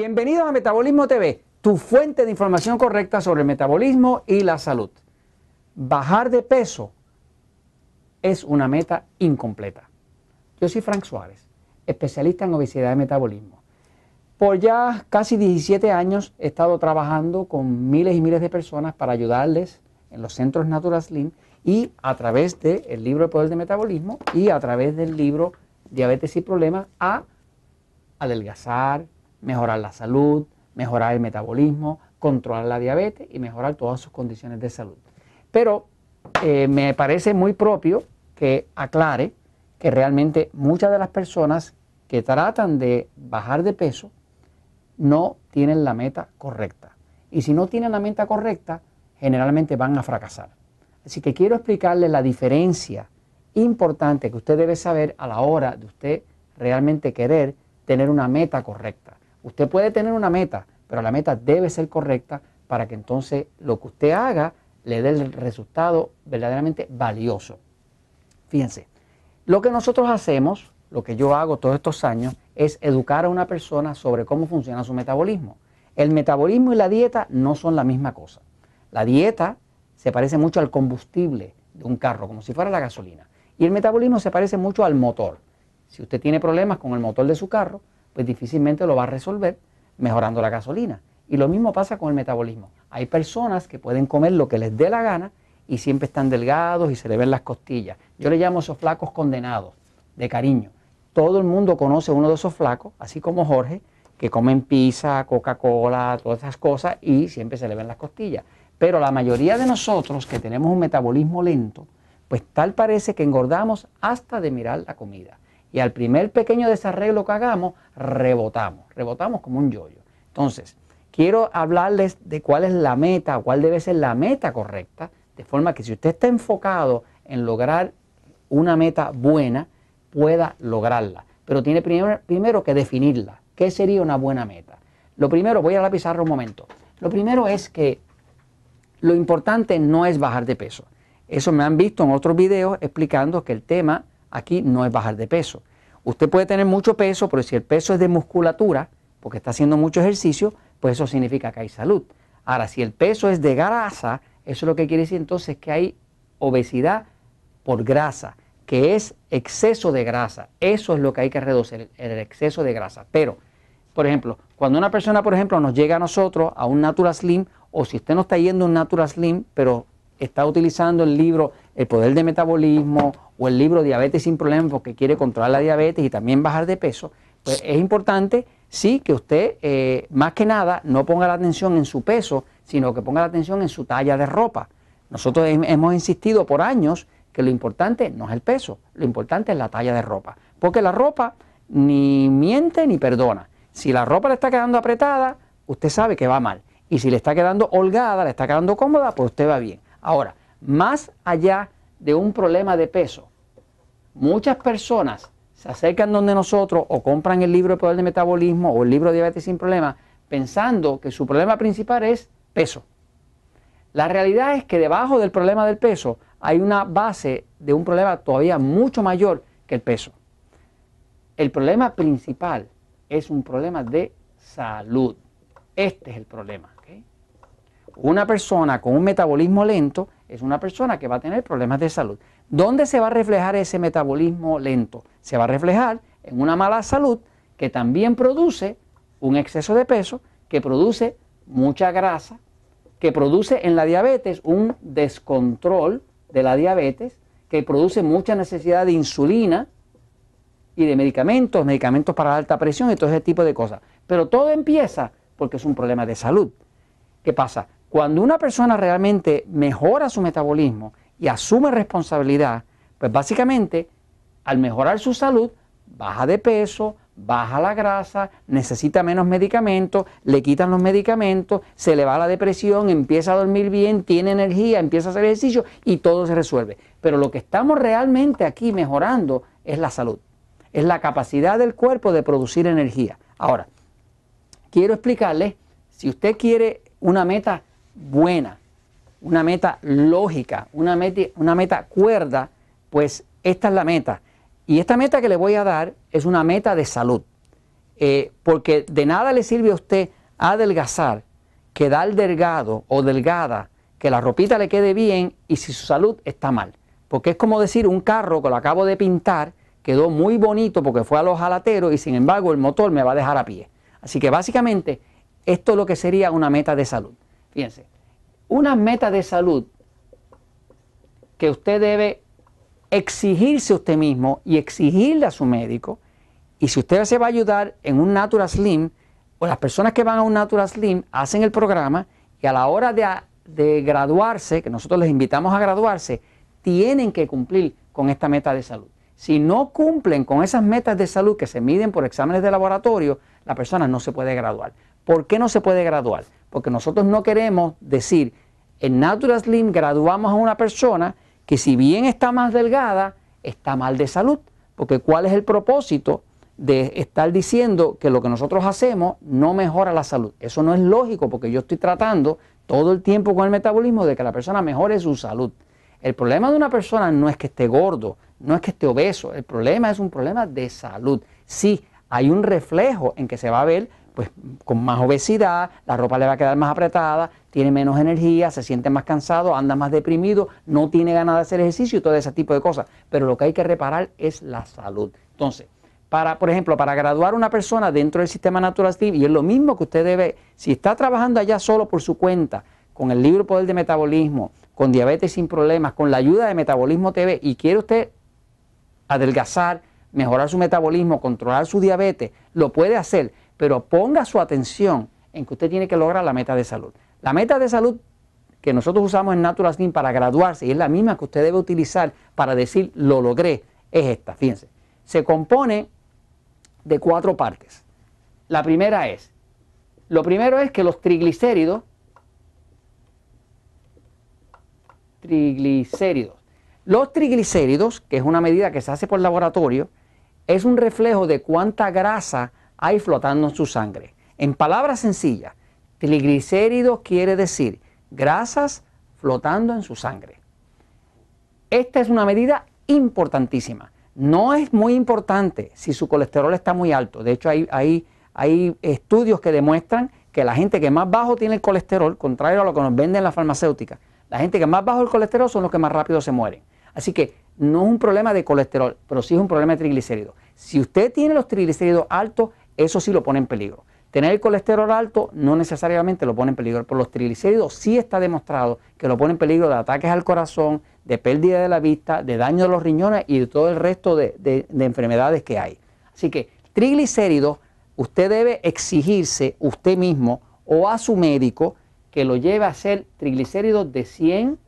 Bienvenidos a Metabolismo TV, tu fuente de información correcta sobre el metabolismo y la salud. Bajar de peso es una meta incompleta. Yo soy Frank Suárez, especialista en obesidad y metabolismo. Por ya casi 17 años he estado trabajando con miles y miles de personas para ayudarles en los centros Natural Slim y a través del libro El Poder del Metabolismo y a través del libro Diabetes y Problemas a adelgazar, mejorar la salud, mejorar el metabolismo, controlar la diabetes y mejorar todas sus condiciones de salud. Pero eh, me parece muy propio que aclare que realmente muchas de las personas que tratan de bajar de peso no tienen la meta correcta. Y si no tienen la meta correcta, generalmente van a fracasar. Así que quiero explicarle la diferencia importante que usted debe saber a la hora de usted realmente querer tener una meta correcta. Usted puede tener una meta, pero la meta debe ser correcta para que entonces lo que usted haga le dé el resultado verdaderamente valioso. Fíjense, lo que nosotros hacemos, lo que yo hago todos estos años, es educar a una persona sobre cómo funciona su metabolismo. El metabolismo y la dieta no son la misma cosa. La dieta se parece mucho al combustible de un carro, como si fuera la gasolina. Y el metabolismo se parece mucho al motor. Si usted tiene problemas con el motor de su carro, pues difícilmente lo va a resolver mejorando la gasolina. Y lo mismo pasa con el metabolismo. Hay personas que pueden comer lo que les dé la gana y siempre están delgados y se le ven las costillas. Yo le llamo esos flacos condenados, de cariño. Todo el mundo conoce uno de esos flacos, así como Jorge, que comen pizza, Coca-Cola, todas esas cosas y siempre se le ven las costillas. Pero la mayoría de nosotros que tenemos un metabolismo lento, pues tal parece que engordamos hasta de mirar la comida y al primer pequeño desarreglo que hagamos, rebotamos, rebotamos como un yoyo. Entonces, quiero hablarles de cuál es la meta, cuál debe ser la meta correcta, de forma que si usted está enfocado en lograr una meta buena, pueda lograrla. Pero tiene primero, primero que definirla. ¿Qué sería una buena meta? Lo primero, voy a la pizarra un momento. Lo primero es que lo importante no es bajar de peso. Eso me han visto en otros videos explicando que el tema aquí no es bajar de peso. Usted puede tener mucho peso, pero si el peso es de musculatura, porque está haciendo mucho ejercicio, pues eso significa que hay salud. Ahora, si el peso es de grasa, eso es lo que quiere decir entonces que hay obesidad por grasa, que es exceso de grasa. Eso es lo que hay que reducir, el exceso de grasa. Pero, por ejemplo, cuando una persona, por ejemplo, nos llega a nosotros a un Natural Slim, o si usted no está yendo a un Natural Slim, pero está utilizando el libro el poder de metabolismo o el libro Diabetes sin problemas porque quiere controlar la diabetes y también bajar de peso, pues es importante sí que usted eh, más que nada no ponga la atención en su peso, sino que ponga la atención en su talla de ropa. Nosotros hemos insistido por años que lo importante no es el peso, lo importante es la talla de ropa, porque la ropa ni miente ni perdona. Si la ropa le está quedando apretada, usted sabe que va mal. Y si le está quedando holgada, le está quedando cómoda, pues usted va bien. Ahora, más allá de un problema de peso. Muchas personas se acercan donde nosotros o compran el libro de poder de metabolismo o el libro de diabetes sin problema pensando que su problema principal es peso. La realidad es que debajo del problema del peso hay una base de un problema todavía mucho mayor que el peso. El problema principal es un problema de salud. Este es el problema. Una persona con un metabolismo lento es una persona que va a tener problemas de salud. ¿Dónde se va a reflejar ese metabolismo lento? Se va a reflejar en una mala salud que también produce un exceso de peso, que produce mucha grasa, que produce en la diabetes un descontrol de la diabetes, que produce mucha necesidad de insulina y de medicamentos, medicamentos para alta presión y todo ese tipo de cosas. Pero todo empieza porque es un problema de salud. ¿Qué pasa? Cuando una persona realmente mejora su metabolismo y asume responsabilidad, pues básicamente al mejorar su salud, baja de peso, baja la grasa, necesita menos medicamentos, le quitan los medicamentos, se le va la depresión, empieza a dormir bien, tiene energía, empieza a hacer ejercicio y todo se resuelve. Pero lo que estamos realmente aquí mejorando es la salud, es la capacidad del cuerpo de producir energía. Ahora, quiero explicarles, si usted quiere una meta buena, una meta lógica, una meta, una meta cuerda, pues esta es la meta. Y esta meta que le voy a dar es una meta de salud. Eh, porque de nada le sirve a usted adelgazar, quedar delgado o delgada, que la ropita le quede bien y si su salud está mal. Porque es como decir un carro que lo acabo de pintar, quedó muy bonito porque fue a los jalateros y sin embargo el motor me va a dejar a pie. Así que básicamente esto es lo que sería una meta de salud. Fíjense, una meta de salud que usted debe exigirse a usted mismo y exigirle a su médico. Y si usted se va a ayudar en un Natural Slim, o las personas que van a un Natural Slim hacen el programa y a la hora de, de graduarse, que nosotros les invitamos a graduarse, tienen que cumplir con esta meta de salud. Si no cumplen con esas metas de salud que se miden por exámenes de laboratorio, la persona no se puede graduar. ¿Por qué no se puede graduar? porque nosotros no queremos decir, en Natural Slim graduamos a una persona que si bien está más delgada, está mal de salud, porque ¿cuál es el propósito de estar diciendo que lo que nosotros hacemos no mejora la salud? Eso no es lógico, porque yo estoy tratando todo el tiempo con el metabolismo de que la persona mejore su salud. El problema de una persona no es que esté gordo, no es que esté obeso, el problema es un problema de salud. Sí, hay un reflejo en que se va a ver pues con más obesidad, la ropa le va a quedar más apretada, tiene menos energía, se siente más cansado, anda más deprimido, no tiene ganas de hacer ejercicio y todo ese tipo de cosas. Pero lo que hay que reparar es la salud. Entonces, para, por ejemplo, para graduar una persona dentro del sistema Natural Steve, y es lo mismo que usted debe, si está trabajando allá solo por su cuenta, con el libro Poder de Metabolismo, con diabetes sin problemas, con la ayuda de Metabolismo TV, y quiere usted adelgazar, mejorar su metabolismo, controlar su diabetes, lo puede hacer pero ponga su atención en que usted tiene que lograr la meta de salud. La meta de salud que nosotros usamos en Natural Skin para graduarse y es la misma que usted debe utilizar para decir lo logré es esta, fíjense. Se compone de cuatro partes. La primera es, lo primero es que los triglicéridos, triglicéridos, los triglicéridos, que es una medida que se hace por laboratorio, es un reflejo de cuánta grasa hay flotando en su sangre. En palabras sencillas, triglicéridos quiere decir grasas flotando en su sangre. Esta es una medida importantísima. No es muy importante si su colesterol está muy alto. De hecho, hay, estudios que demuestran que la gente que más bajo tiene el colesterol, contrario a lo que nos venden las farmacéuticas, la gente que más bajo el colesterol son los que más rápido se mueren. Así que no es un problema de colesterol, pero sí es un problema de triglicéridos. Si usted tiene los triglicéridos altos, eso sí lo pone en peligro. Tener el colesterol alto no necesariamente lo pone en peligro, pero los triglicéridos sí está demostrado que lo pone en peligro de ataques al corazón, de pérdida de la vista, de daño a los riñones y de todo el resto de, enfermedades que hay. Así que triglicéridos, usted debe exigirse usted mismo o a su médico que lo lleve a hacer triglicéridos de 100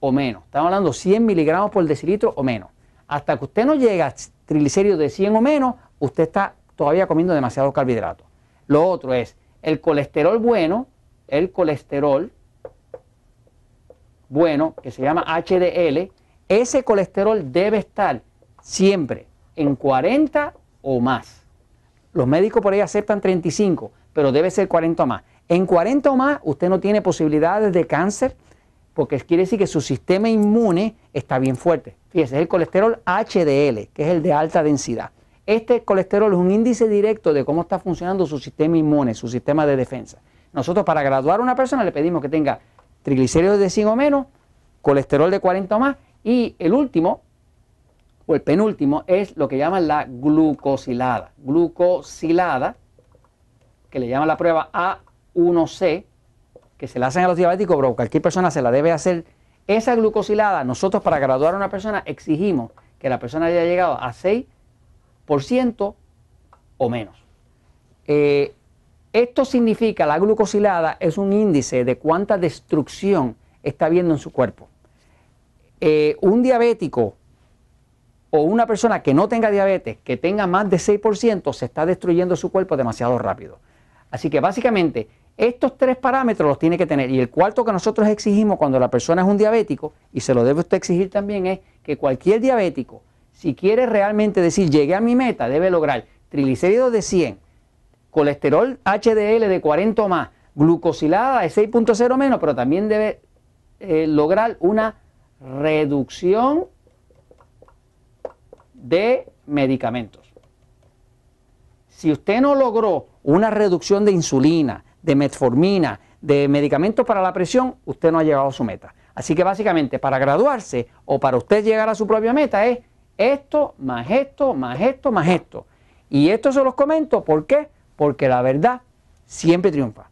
o menos. Estamos hablando 100 miligramos por decilitro o menos. Hasta que usted no llegue a triglicéridos de 100 o menos, usted está todavía comiendo demasiado carbohidratos. Lo otro es el colesterol bueno, el colesterol bueno, que se llama HDL, ese colesterol debe estar siempre en 40 o más. Los médicos por ahí aceptan 35, pero debe ser 40 o más. En 40 o más usted no tiene posibilidades de cáncer porque quiere decir que su sistema inmune está bien fuerte. Fíjese, es el colesterol HDL, que es el de alta densidad. Este colesterol es un índice directo de cómo está funcionando su sistema inmune, su sistema de defensa. Nosotros para graduar a una persona le pedimos que tenga triglicéridos de 5 o menos, colesterol de 40 o más y el último o el penúltimo es lo que llaman la glucosilada. Glucosilada, que le llaman la prueba A1C, que se la hacen a los diabéticos, pero cualquier persona se la debe hacer. Esa glucosilada, nosotros para graduar a una persona exigimos que la persona haya llegado a 6 o menos. Eh, esto significa, la glucosilada es un índice de cuánta destrucción está viendo en su cuerpo. Eh, un diabético o una persona que no tenga diabetes, que tenga más de 6%, se está destruyendo su cuerpo demasiado rápido. Así que básicamente estos tres parámetros los tiene que tener. Y el cuarto que nosotros exigimos cuando la persona es un diabético, y se lo debe usted exigir también, es que cualquier diabético si quiere realmente decir, llegué a mi meta, debe lograr triglicéridos de 100, colesterol HDL de 40 o más, glucosilada de 6.0 menos, pero también debe eh, lograr una reducción de medicamentos. Si usted no logró una reducción de insulina, de metformina, de medicamentos para la presión, usted no ha llegado a su meta. Así que básicamente para graduarse o para usted llegar a su propia meta es esto, más esto, más esto, más esto. Y esto se los comento, ¿por qué? Porque la verdad siempre triunfa.